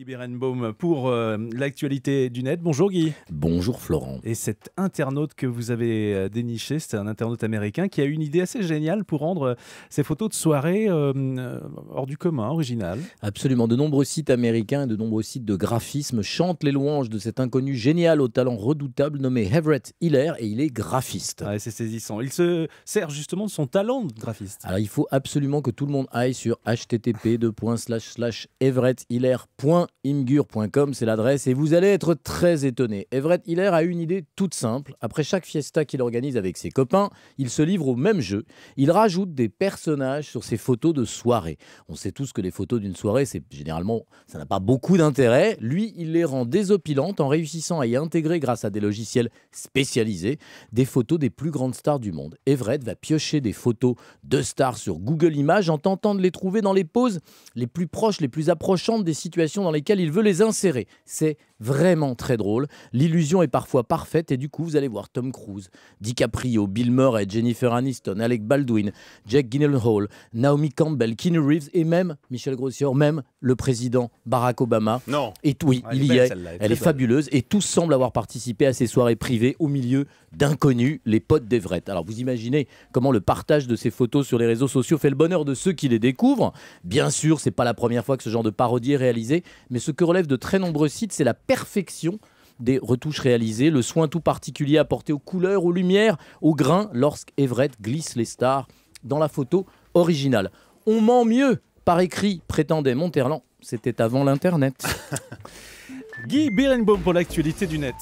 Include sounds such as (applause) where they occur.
Guy Berenbaum pour euh, l'actualité du net. Bonjour Guy. Bonjour Florent. Et cet internaute que vous avez euh, déniché, c'est un internaute américain qui a une idée assez géniale pour rendre euh, ses photos de soirée hors du commun, originales. Absolument. De nombreux sites américains et de nombreux sites de graphisme chantent les louanges de cet inconnu génial au talent redoutable nommé Everett Hiller et il est graphiste. Ah, c'est saisissant. Il se sert justement de son talent de graphiste. Alors il faut absolument que tout le monde aille sur http everetthillercom imgur.com, c'est l'adresse, et vous allez être très étonné. Everett Hiller a une idée toute simple. Après chaque fiesta qu'il organise avec ses copains, il se livre au même jeu. Il rajoute des personnages sur ses photos de soirée. On sait tous que les photos d'une soirée, c'est généralement, ça n'a pas beaucoup d'intérêt. Lui, il les rend désopilantes en réussissant à y intégrer, grâce à des logiciels spécialisés, des photos des plus grandes stars du monde. Everett va piocher des photos de stars sur Google Images en tentant de les trouver dans les poses les plus proches, les plus approchantes des situations dans les lesquels il veut les insérer. C'est vraiment très drôle. L'illusion est parfois parfaite et du coup, vous allez voir Tom Cruise, DiCaprio, Bill Murray, Jennifer Aniston, Alec Baldwin, Jack Gyllenhaal, Naomi Campbell, Keanu Reeves et même Michel Grossior, même le président Barack Obama. Non. Et oui, ah, il y Elle, est, fabuleuse et tous semblent avoir participé à ces soirées privées au milieu d'inconnus, les potes d'Everett. Alors vous imaginez comment le partage de ces photos sur les réseaux sociaux fait le bonheur de ceux qui les découvrent. Bien sûr, c'est pas la première fois que ce genre de parodie est réalisé, mais ce que relève de très nombreux sites, c'est la perfection des retouches réalisées, le soin tout particulier apporté aux couleurs, aux lumières, aux grains Everett glisse les stars dans la photo originale. On ment mieux, par écrit, prétendait Monterland. C'était avant l'Internet. (laughs) Guy Birenbaum pour l'actualité du net.